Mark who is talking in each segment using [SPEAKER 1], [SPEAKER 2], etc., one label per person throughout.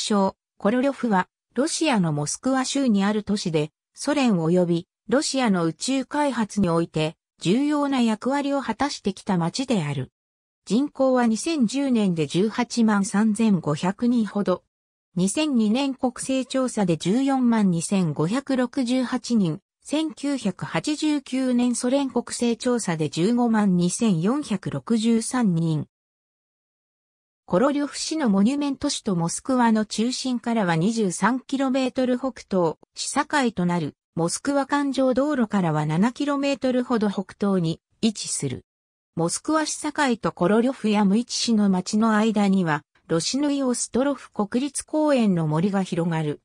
[SPEAKER 1] 小コロリョフは、ロシアのモスクワ州にある都市で、ソ連及びロシアの宇宙開発において、重要な役割を果たしてきた町である。人口は2010年で18万3500人ほど。2002年国勢調査で14万2568人。1989年ソ連国勢調査で15万2463人。コロリョフ市のモニュメント市とモスクワの中心からは 23km 北東、市境となるモスクワ環状道路からは 7km ほど北東に位置する。モスクワ市境とコロリョフやムイチ市の町の間には、ロシヌイオストロフ国立公園の森が広がる。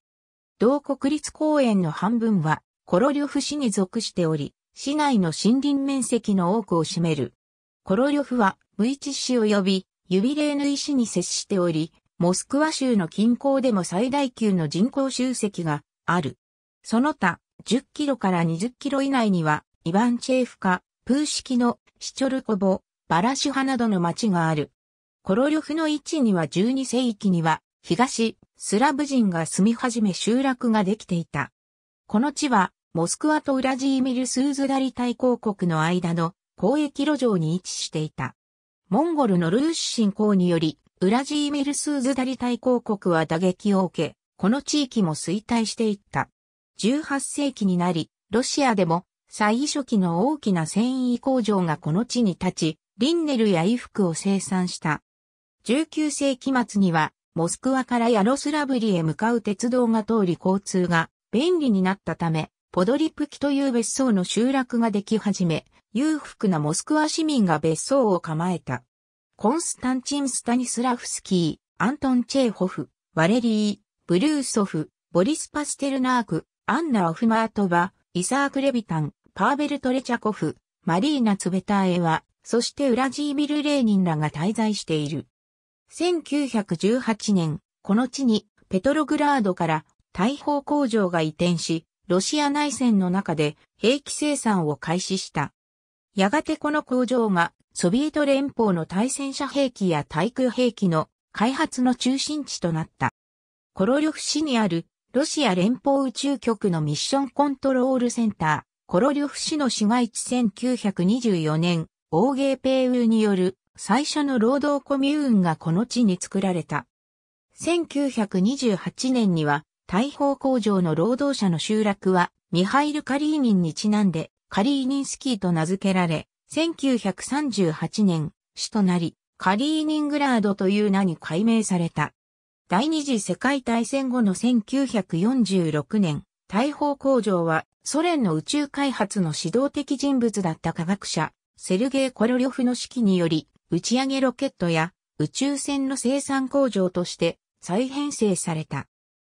[SPEAKER 1] 同国立公園の半分は、コロリョフ市に属しており、市内の森林面積の多くを占める。コロリョフは、ムイチ市及びユビレーヌ石に接しており、モスクワ州の近郊でも最大級の人口集積がある。その他、10キロから20キロ以内には、イバンチェーフカ、プーシキのシチョルコボ、バラシュハなどの町がある。コロリョフの位置には12世紀には、東、スラブ人が住み始め集落ができていた。この地は、モスクワとウラジーミル・スーズダリ大公国の間の交易路上に位置していた。モンゴルのルーシ侵攻により、ウラジーミルスーズダリ大公国は打撃を受け、この地域も衰退していった。18世紀になり、ロシアでも、最初期の大きな繊維工場がこの地に立ち、リンネルや衣服を生産した。19世紀末には、モスクワからヤロスラブリへ向かう鉄道が通り交通が便利になったため、ポドリプキという別荘の集落ができ始め、裕福なモスクワ市民が別荘を構えた。コンスタンチン・スタニスラフスキー、アントン・チェーホフ、ワレリー、ブルーソフ、ボリス・パステルナーク、アンナ・オフマートバ、イサーク・レビタン、パーベル・トレチャコフ、マリーナ・ツベターエワ、そしてウラジービル・レーニンらが滞在している。1918年、この地にペトログラードから大砲工場が移転し、ロシア内戦の中で兵器生産を開始した。やがてこの工場がソビエト連邦の対戦車兵器や対空兵器の開発の中心地となった。コロリョフ市にあるロシア連邦宇宙局のミッションコントロールセンター、コロリョフ市の市街地1924年、オーゲーペーウーによる最初の労働コミューンがこの地に作られた。1928年には大砲工場の労働者の集落は、ミハイル・カリーニンにちなんで、カリーニンスキーと名付けられ、1938年、死となり、カリーニングラードという名に改名された。第二次世界大戦後の1946年、大砲工場はソ連の宇宙開発の指導的人物だった科学者、セルゲイ・コロリョフの指揮により、打ち上げロケットや宇宙船の生産工場として再編成された。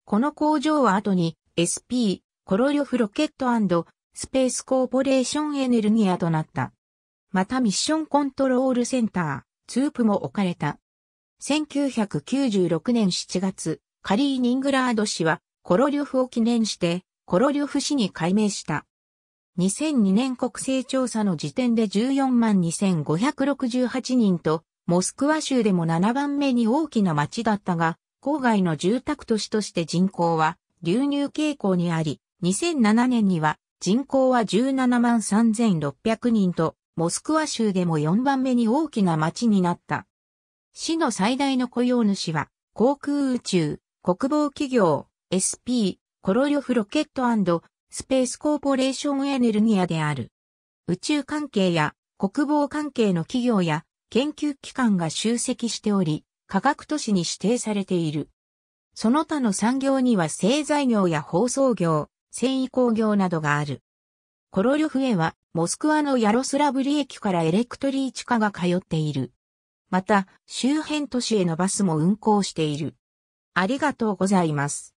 [SPEAKER 1] この工場は後に SP、コロリョフロケットスペースコーポレーションエネルギアとなった。またミッションコントロールセンター、ツープも置かれた。1996年7月、カリーニングラード市はコロリョフを記念して、コロリョフ市に改名した。2002年国勢調査の時点で14万2568人と、モスクワ州でも7番目に大きな町だったが、郊外の住宅都市として人口は流入傾向にあり、2007年には人口は17万3600人と、モスクワ州でも4番目に大きな町になった。市の最大の雇用主は、航空宇宙、国防企業、SP、コロリョフロケットスペースコーポレーションエネルギアである。宇宙関係や国防関係の企業や研究機関が集積しており、科学都市に指定されている。その他の産業には製材業や包装業、繊維工業などがある。コロリョフへは、モスクワのヤロスラブリ駅からエレクトリー地下が通っている。また、周辺都市へのバスも運行している。ありがとうございます。